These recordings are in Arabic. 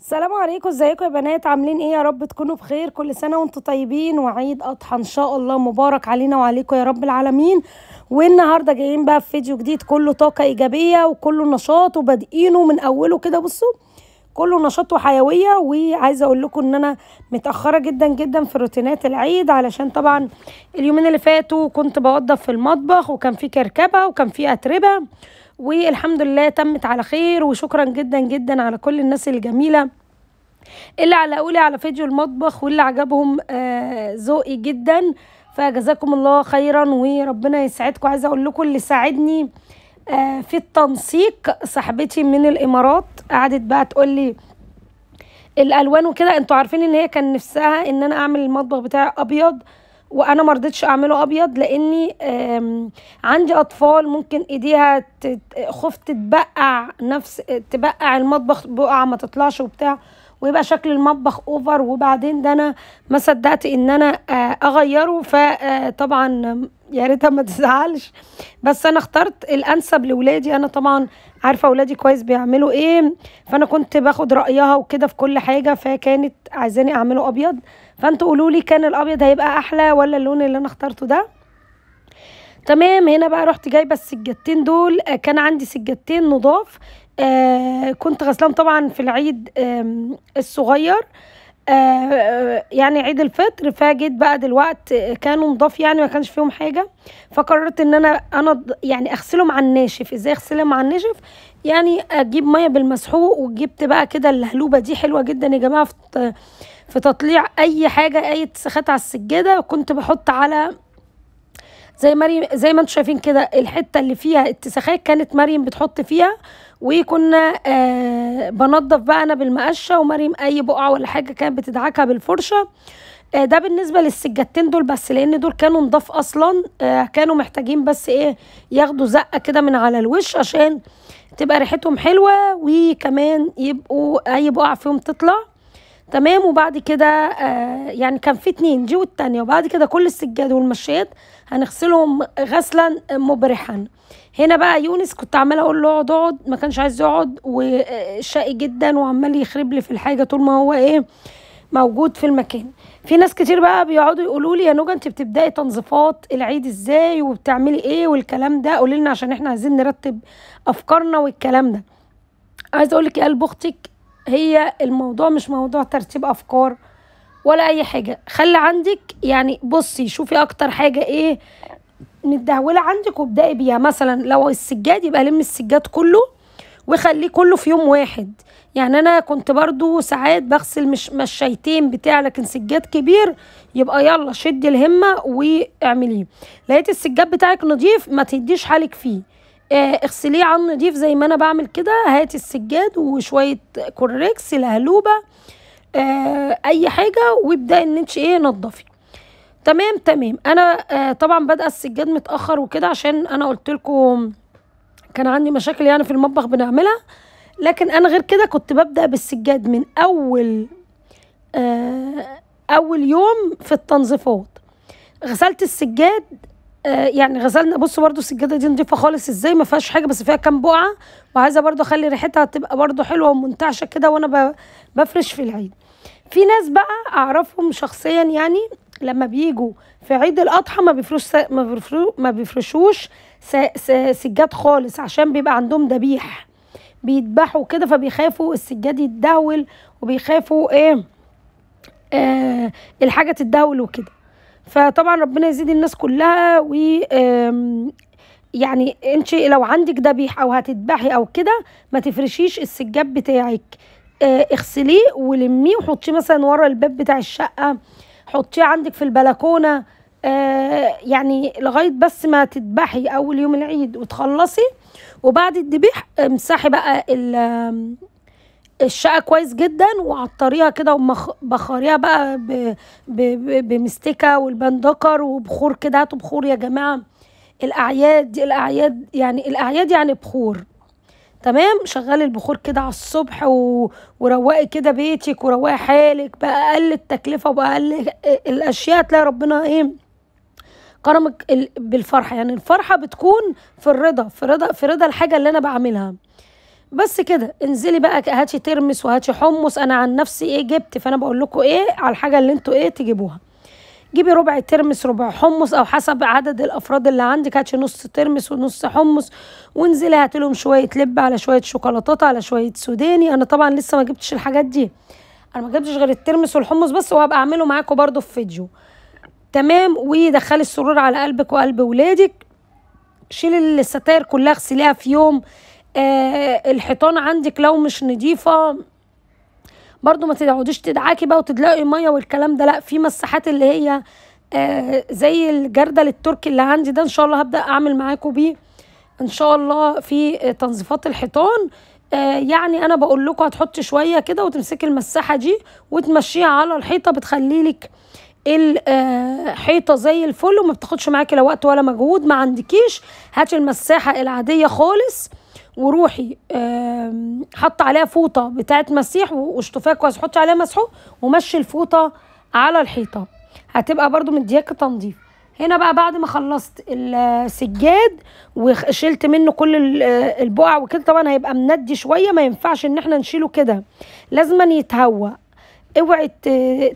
السلام عليكم ازيكم يا بنات عاملين ايه يا رب تكونوا بخير كل سنه وانتم طيبين وعيد اضحى ان شاء الله مبارك علينا وعليكم يا رب العالمين والنهارده جايين بقى في فيديو جديد كله طاقه ايجابيه وكله نشاط وبادئينه من اوله كده بصوا كله نشاط وحيويه وعايزه اقول لكم ان انا متاخره جدا جدا في روتينات العيد علشان طبعا اليومين اللي فاتوا كنت بوضب في المطبخ وكان في كركبه وكان في اتربه والحمد لله تمت على خير وشكرا جدا جدا على كل الناس الجميله اللي علقوا لي على فيديو المطبخ واللي عجبهم آه، ذوقي جدا فجزاكم الله خيرا وربنا يسعدكم عايزه اقول لكم اللي ساعدني آه، في التنسيق صاحبتي من الامارات قعدت بقى تقول لي الالوان وكده انتوا عارفين ان هي كان نفسها ان انا اعمل المطبخ بتاعي ابيض وانا ما رضيتش اعمله ابيض لاني عندي اطفال ممكن ايديها خفت تبقع نفس تبقع المطبخ بقع ما تطلعش وبتاع ويبقى شكل المطبخ اوفر وبعدين ده انا ما صدقت ان انا آه، اغيره فطبعا آه، يا ريتها ما تزعلش بس انا اخترت الانسب لولادي انا طبعا عارفه ولادي كويس بيعملوا ايه فانا كنت باخد رايها وكده في كل حاجه فكانت عايزاني اعمله ابيض فانتوا قولوا لي كان الابيض هيبقى احلى ولا اللون اللي انا اخترته ده تمام هنا بقى رحت جايبه السجادتين دول آه، كان عندي سجادتين نضاف آه، كنت غسلان طبعا في العيد الصغير آه، يعني عيد الفطر فجيت بقى دلوقت كانوا نضاف يعني ما كانش فيهم حاجه فقررت ان انا انا يعني اغسلهم على الناشف ازاي اغسلهم على الناشف يعني اجيب ميه بالمسحوق وجبت بقى كده الهلوبه دي حلوه جدا يا جماعه في تطليع اي حاجه اي اتساخات على السجاده كنت بحط على زي مريم زي ما انتم شايفين كده الحته اللي فيها اتساخات كانت مريم بتحط فيها وكنا آه بنضف بقى انا بالمقشه ومريم اي بقعه ولا حاجه كانت بتدعكها بالفرشه آه ده بالنسبه للسجادتين دول بس لان دول كانوا نضاف اصلا آه كانوا محتاجين بس ايه ياخدوا زقه كده من على الوش عشان تبقى ريحتهم حلوه وكمان يبقوا اي بقع فيهم تطلع تمام وبعد كده آه، يعني كان في اتنين دي والتانية وبعد كده كل السجاد والمشيات هنغسلهم غسلا مبرحا هنا بقى يونس كنت عماله اقول له اقعد اقعد ما كانش عايز يقعد وشقي جدا وعمال يخرب لي في الحاجه طول ما هو ايه موجود في المكان في ناس كتير بقى بيقعدوا يقولوا لي يا نوجا انت بتبداي تنظيفات العيد ازاي وبتعملي ايه والكلام ده قولي لنا عشان احنا عايزين نرتب افكارنا والكلام ده عايزه اقول لك يا قلب اختك هي الموضوع مش موضوع ترتيب افكار ولا اي حاجه خلي عندك يعني بصي شوفي اكتر حاجه ايه متدهوله عندك وابدأي بيها مثلا لو السجاد يبقى لم السجاد كله وخليه كله في يوم واحد يعني انا كنت برضو ساعات بغسل مش مشايتين بتاع لكن سجاد كبير يبقى يلا شدي الهمه واعمليه لقيت السجاد بتاعك نضيف ما تديش حالك فيه آه، اغسليه على النضيف زي ما انا بعمل كده هاتي السجاد وشويه كوريكس الهلوبه آه اي حاجه وابداي ان انت ايه نضفي تمام تمام انا آه طبعا بدأ السجاد متاخر وكده عشان انا قلت لكم كان عندي مشاكل يعني في المطبخ بنعملها لكن انا غير كده كنت ببدا بالسجاد من اول آه اول يوم في التنظيفات غسلت السجاد آه، يعني غزلنا بص برضو السجاده دي نضيفه خالص ازاي ما فيهاش حاجه بس فيها كام بقعه وعايزه برضو اخلي ريحتها تبقى برضو حلوه ومنتعشه كده وانا بفرش في العيد في ناس بقى اعرفهم شخصيا يعني لما بيجوا في عيد الاضحى ما بيفرش س... ما, بيفرو... ما بيفرشوش س... س... سجاد خالص عشان بيبقى عندهم ذبيح بيذبحوا كده فبيخافوا السجاد يتدهول وبيخافوا ايه آه الحاجه تتدهول وكده فطبعا ربنا يزيد الناس كلها و يعني انت لو عندك دبيح او هتذبحي او كده ما تفرشيش السجاب بتاعك آه، اغسليه ولميه وحطيه مثلا ورا الباب بتاع الشقه حطيه عندك في البلكونه آه، يعني لغايه بس ما تذبحي اول يوم العيد وتخلصي وبعد الذبيح امسحي بقى الشقه كويس جدا وعطريها كده وبخاريها بقى بمستكه والبندكر وبخور كده هاتوا بخور يا جماعه الاعياد دي الاعياد يعني الاعياد يعني بخور تمام شغلي البخور كده على الصبح و... وروقي كده بيتك وروقي حالك باقل التكلفه وباقل الاشياء تلاقي ربنا ايه كرمك بالفرحه يعني الفرحه بتكون في الرضا في رضا في رضا الحاجه اللي انا بعملها بس كده انزلي بقى هاتي ترمس وهاتي حمص انا عن نفسي ايه جبت فانا بقول لكم ايه على الحاجه اللي انتوا ايه تجيبوها جيبي ربع ترمس ربع حمص او حسب عدد الافراد اللي عندك هاتي نص ترمس ونص حمص وانزلي هاتي لهم شويه لب على شويه شوكولاته على شويه سوداني انا طبعا لسه ما جبتش الحاجات دي انا ما جبتش غير الترمس والحمص بس وهبقى اعمله معاكم برده في فيديو تمام ودخلي السرور على قلبك وقلب ولادك شيلي الستاير كلها اغسليها في يوم آه الحيطان عندك لو مش نظيفه برضو ما تدعوديش تدعاكي بقى وتدلقي ميه والكلام ده لا في مساحات اللي هي آه زي الجردل التركي اللي عندي ده ان شاء الله هبدا اعمل معاكم بيه ان شاء الله في تنظيفات الحيطان آه يعني انا بقول لكم هتحطي شويه كده وتمسكي المساحه دي وتمشيها على الحيطه بتخلي لك الحيطه آه، زي الفل وما بتاخدش معاكي لا وقت ولا مجهود ما عندكيش هاتي المساحه العاديه خالص وروحي حط عليها فوطه بتاعه مسيح واشطفاها كويس حطي عليها مسحوق ومشي الفوطه على الحيطه هتبقى برضو مدياك تنظيف هنا بقى بعد ما خلصت السجاد وشلت منه كل آه، البقع وكده طبعا هيبقى مندي شويه ما ينفعش ان احنا نشيله كده لازما يتهوى اوعي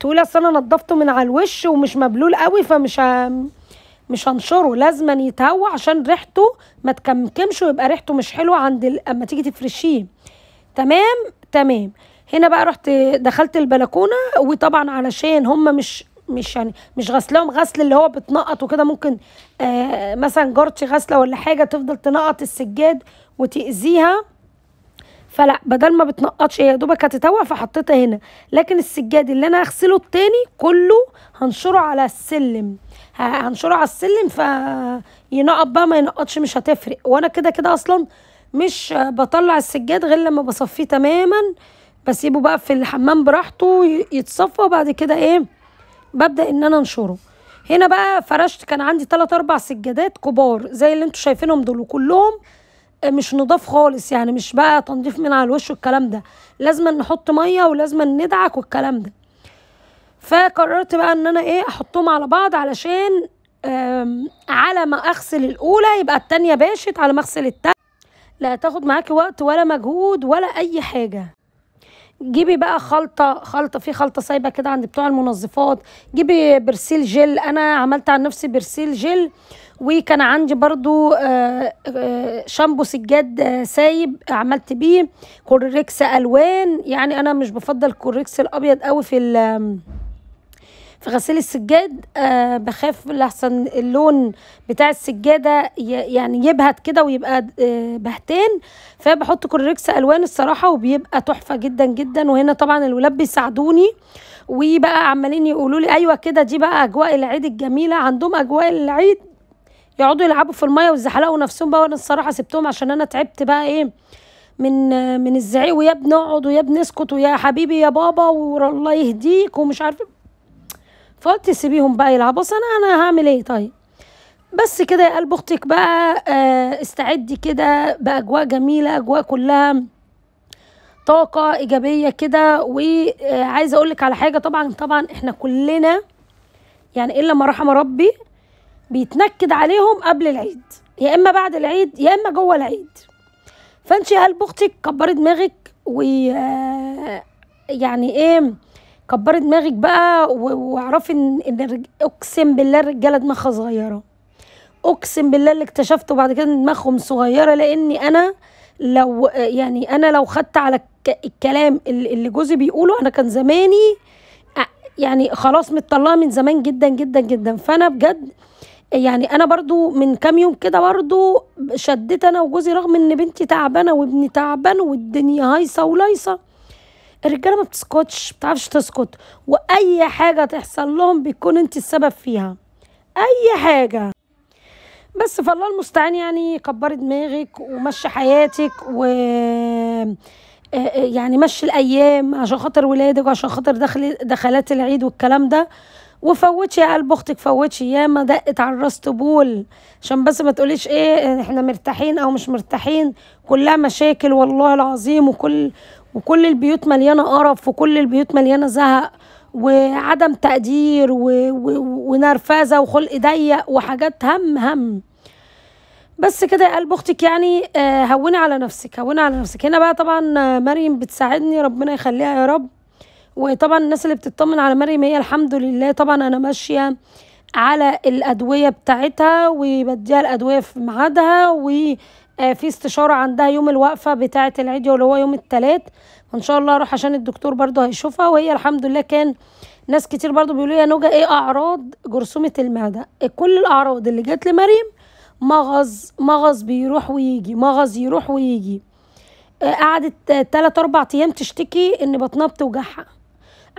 تقولي اصل انا نضفته من على الوش ومش مبلول قوي فمش مش هنشره لازما يتهوى عشان ريحته ما تكمكمش ويبقى ريحته مش حلوه عند اما تيجي تفرشيه تمام تمام هنا بقى رحت دخلت البلكونه وطبعا علشان هم مش مش يعني مش غسلهم غسل اللي هو بتنقط وكده ممكن آه مثلا جارتي غاسله ولا حاجه تفضل تنقط السجاد وتاذيها فلا بدل ما بتنقطش هي دوبك هتتوع فحطيتها هنا لكن السجاد اللي انا هغسله التاني كله هنشره على السلم هنشره على السلم فينقط بقى ما ينقطش مش هتفرق وانا كده كده اصلا مش بطلع السجاد غير لما بصفيه تماما بسيبه بقى في الحمام براحته يتصفى وبعد كده ايه ببدا ان انا انشره هنا بقى فرشت كان عندي 3 4 سجادات كبار زي اللي انتم شايفينهم دول وكلهم مش نضاف خالص يعني مش بقى تنظيف من على الوش والكلام ده لازم نحط ميه ولازم ندعك والكلام ده فقررت بقى ان انا ايه احطهم على بعض علشان على ما اغسل الاولى يبقى التانية باشت على ما اغسل التانية لا تاخد معاكي وقت ولا مجهود ولا اي حاجه جيبي بقى خلطه خلطه في خلطه سايبه كده عند بتوع المنظفات جيبي برسيل جل انا عملت عن نفسي برسيل جل وكان عندي برضو آه، آه، شامبو سجاد آه، سايب عملت بيه كوريكس الوان يعني انا مش بفضل كوريكس الابيض قوي في في غسيل السجاد آه بخاف لحسن اللون بتاع السجاده يعني يبهت كده ويبقى آه بهتان فبحط كوريكس الوان الصراحه وبيبقى تحفه جدا جدا وهنا طبعا الولاد بيساعدوني وبقى عمالين يقولوا لي ايوه كده دي بقى اجواء العيد الجميله عندهم اجواء العيد يقعدوا يلعبوا في الميه ويزحلقوا نفسهم بقى وانا الصراحه سبتهم عشان انا تعبت بقى ايه من من الزعيق ويا بنقعد ويا بنسكت ويا حبيبي يا بابا والله يهديك ومش عارفه فقلت سيبيهم بقى يلعبوا انا انا هعمل ايه طيب بس كده يا قلب اختك بقى آه، استعدي كده باجواء جميله اجواء كلها طاقه ايجابيه كده وعايزه آه، اقول لك على حاجه طبعا طبعا احنا كلنا يعني الا ما رحم ربي بيتنكد عليهم قبل العيد يا اما بعد العيد يا اما جوه العيد فانت يا قلب اختك كبري دماغك و آه، يعني ايه كبري دماغك بقى واعرفي ان ان اقسم بالله الرجاله دماغها صغيره اقسم بالله اللي اكتشفته بعد كده دماغهم صغيره لاني انا لو يعني انا لو خدت على الكلام اللي جوزي بيقوله انا كان زماني يعني خلاص متطلعه من زمان جدا جدا جدا فانا بجد يعني انا برضو من كام يوم كده برضو شدت انا وجوزي رغم ان بنتي تعبانه وابني تعبان والدنيا هايصه وليصه الرجاله ما بتسكتش ما بتعرفش تسكت واي حاجه تحصل لهم بيكون انت السبب فيها اي حاجه بس فالله المستعان يعني كبري دماغك ومشي حياتك و آه، آه، يعني مشي الايام عشان خاطر ولادك وعشان خاطر دخل دخلات العيد والكلام ده وفوتي يا قلب اختك يا ياما دقت على الراس طبول عشان بس ما تقوليش ايه احنا مرتاحين او مش مرتاحين كلها مشاكل والله العظيم وكل وكل البيوت مليانة قرف وكل البيوت مليانة زهق وعدم تقدير و... و... ونرفزة وخلق ضيق وحاجات هم هم بس كده يا قلب اختك يعني آه، هوني على نفسك هوني على نفسك هنا بقى طبعا آه، مريم بتساعدني ربنا يخليها يا رب وطبعا الناس اللي بتطمن على مريم هي الحمد لله طبعا انا ماشيه على الادويه بتاعتها وبديها الادويه في ميعادها وفي آه، استشاره عندها يوم الوقفه بتاعه العيد اللي هو يوم الثلاث وان شاء الله اروح عشان الدكتور برضه هيشوفها وهي الحمد لله كان ناس كتير برضه بيقولوا يا نوجا ايه اعراض جرثومه المعده إيه كل الاعراض اللي جت لمريم مغص مغص بيروح ويجي مغص يروح ويجي آه، قعدت تلات أربع أيام تشتكي إن بطنها بتوجعها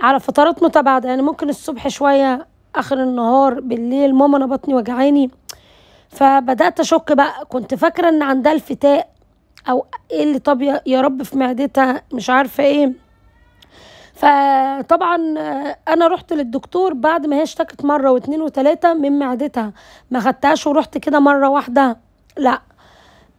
على فترات متباعدة يعني ممكن الصبح شوية اخر النهار بالليل ماما انا بطني وجعاني فبدات اشك بقى كنت فاكره ان عندها الفتاء او ايه اللي طب يا رب في معدتها مش عارفه ايه فطبعا آه، انا رحت للدكتور بعد ما هي اشتكت مره واتنين وتلاته من معدتها ما خدتهاش ورحت كده مره واحده لا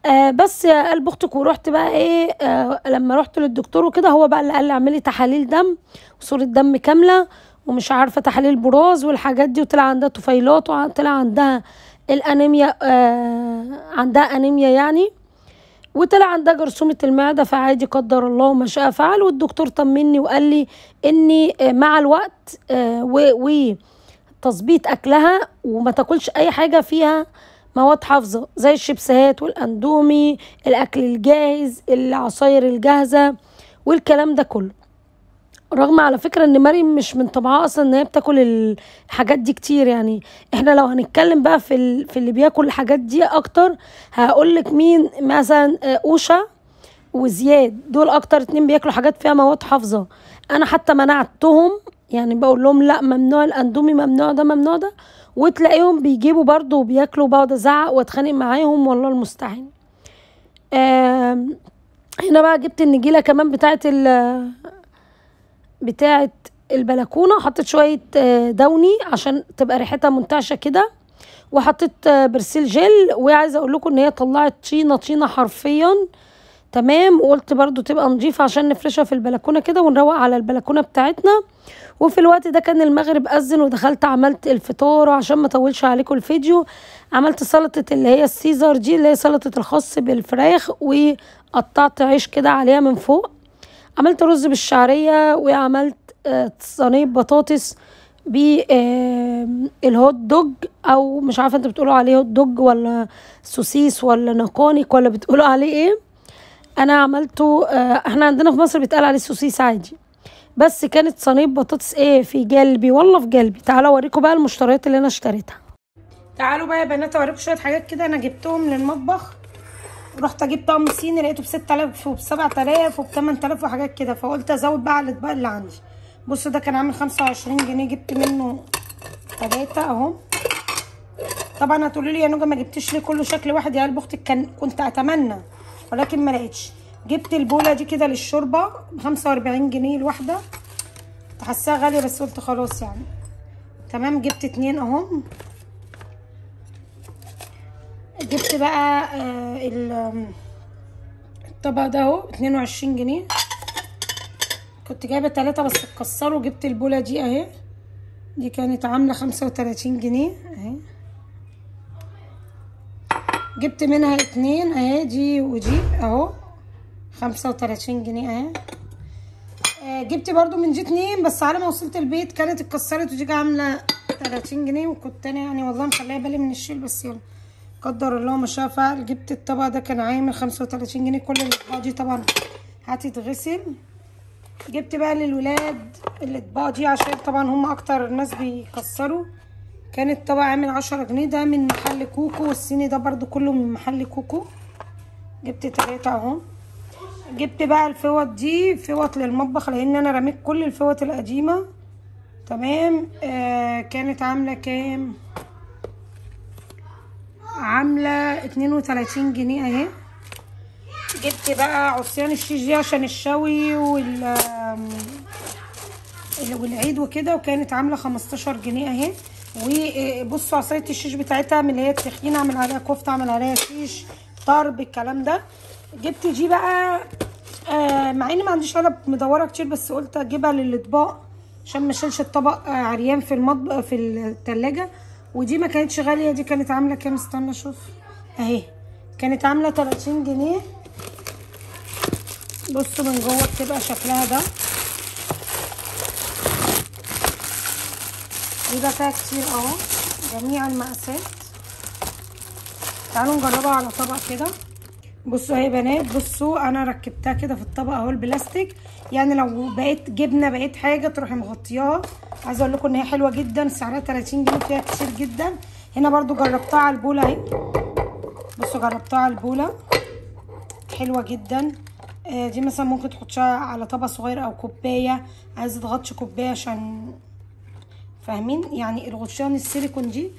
آه بس يا قلب اختك ورحت بقى ايه آه لما رحت للدكتور وكده هو بقى اللي قال لي اعملي تحاليل دم وصوره دم كامله ومش عارفه تحاليل براز والحاجات دي وطلع عندها طفيلات وطلع عندها الانيميا آه عندها انيميا يعني وطلع عندها جرثومة المعدة فعادي قدر الله ما شاء فعل والدكتور طمني وقال لي اني آه، مع الوقت آه، وتظبيط اكلها وما تاكلش اي حاجة فيها مواد حافظة زي الشيبسات والاندومي الاكل الجاهز العصاير الجاهزة والكلام ده كله رغم على فكرة ان مريم مش من طبعها اصلا ان هي بتاكل الحاجات دي كتير يعني احنا لو هنتكلم بقى في, في اللي بياكل الحاجات دي اكتر هقولك مين مثلا آه، اوشا وزياد دول اكتر اتنين بياكلوا حاجات فيها مواد حافظة انا حتى منعتهم يعني بقول لهم لا ممنوع الاندومي ممنوع ده ممنوع ده وتلاقيهم بيجيبوا برضه وبياكلوا بقعد ازعق واتخانق معاهم والله المستعان هنا بقى جبت النجيله كمان بتاعت بتاعه البلكونه حطيت شويه آه، دوني عشان تبقى ريحتها منتعشه كده وحطيت آه، برسيل جل وعايزه اقول لكم ان هي طلعت طينه طينه حرفيا تمام وقلت برضو تبقى نظيفة عشان نفرشها في البلكونة كده ونروق على البلكونة بتاعتنا وفي الوقت ده كان المغرب أذن ودخلت عملت الفطار وعشان ما طولش عليكم الفيديو عملت سلطة اللي هي السيزر دي اللي هي سلطة الخاص بالفراخ وقطعت عيش كده عليها من فوق عملت رز بالشعرية وعملت آه، صينية بطاطس بالهوت دوج او مش عارفه انت بتقولوا عليه هوت دوج ولا سوسيس ولا نقانق ولا بتقولوا عليه ايه انا عملته آه، احنا عندنا في مصر بيتقال عليه سوسيس عادي بس كانت صينيه بطاطس ايه في جلبي والله في جلبي تعالوا اوريكم بقى المشتريات اللي انا اشتريتها تعالوا بقى يا بنات اوريكم شويه حاجات كده انا جبتهم للمطبخ رحت اجيب طقم صيني لقيته ب 6000 وب 7000 وب 8000 وحاجات كده فقلت ازود بقى على الاطباق اللي عندي بص ده كان عامل 25 جنيه جبت منه ثلاثه اهو طبعا هتقولي لي يا نوجه ما جبتش ليه كله شكل واحد يا قلب اختك كان كنت اتمنى ولكن ما لقيتش جبت البوله دي كده للشوربه ب 45 جنيه الواحده كنت حاساها غاليه بس قلت خلاص يعني تمام جبت اتنين اهم جبت بقى آه، الطبق ده اهو اتنين وعشرين جنيه كنت جايبه تلاتة بس اتكسروا جبت البوله دي اهي دي كانت عامله خمسة وتلاتين جنيه اهي جبت منها اتنين اهي دي ودي اهو خمسة وتلاتين جنيه اهي آه، جبت برضو من دي اتنين بس على ما وصلت البيت كانت اتكسرت ودي عامله تلاتين جنيه وكنت انا يعني والله مخليه بالي من الشيل بس يلا قدر الله ما شاء فعل جبت الطبق ده كان عامل خمسة وتلاتين جنيه كل الاطباق دي طبعا هتتغسل جبت بقى للولاد الاطباق دي عشان طبعا هم اكتر ناس بيكسروا كان الطبق عامل عشرة جنيه ده من محل كوكو والصيني ده برضو كله من محل كوكو جبت تلاتة اهو جبت بقى الفوط دي فوط للمطبخ لان انا رميت كل الفوط القديمه تمام آه كانت عامله كام عامله 32 جنيه اهي جبت بقى عصيان الشيش دي عشان الشوي وال والعيد وكده وكانت عامله 15 جنيه اهي وبصوا عصايه الشيش بتاعتها من اللي هي التخينه اعمل عليها كفته اعمل عليها شيش طرب الكلام ده جبت دي بقى آه مع ان ما عنديش علب مدوره كتير بس قلت اجيبها للاطباق عشان ما اشيلش الطبق آه عريان في المطبخ في الثلاجه ودي ما كانتش غاليه دي كانت عامله كام استنى اشوف اهي كانت عامله 30 جنيه بصوا من جوه بتبقى شكلها ده بيبقى فيها كتير اهو جميع المقاسات تعالوا نجربها على طبق كده بصوا اهي بنات بصوا انا ركبتها كده في الطبق اهو البلاستيك يعني لو بقيت جبنه بقيت حاجه تروحي مغطياها عايزه اقول لكم ان هي حلوه جدا سعرها 30 جنيه فيها كتير جدا هنا برضو جربتها على البوله اهي بصوا جربتها على البوله حلوه جدا آه دي مثلا ممكن تحطيها على طبق صغير او كوبايه عايزه تغطي كوبايه عشان فاهمين يعني الغطشان السيليكون دي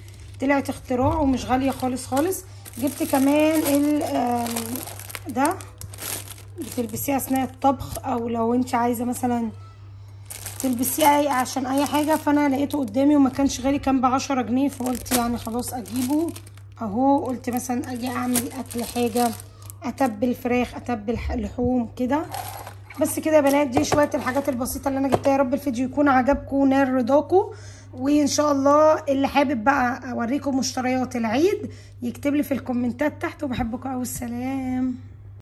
طلعت اختراع ومش غاليه خالص خالص جبت كمان ال ده بتلبسيه اثناء الطبخ او لو انت عايزه مثلا تلبسيه اي عشان اي حاجه فانا لقيته قدامي وما كانش غالي كان ب 10 جنيه فقلت يعني خلاص اجيبه اهو قلت مثلا اجي اعمل اكل حاجه اتبل فراخ اتبل لحوم كده بس كده يا بنات دي شويه الحاجات البسيطه اللي انا جبتها يا رب الفيديو يكون عجبكم ونال رضاكم وان شاء الله اللي حابب بقى اوريكم مشتريات العيد يكتب لي في الكومنتات تحت وبحبكم قوي السلام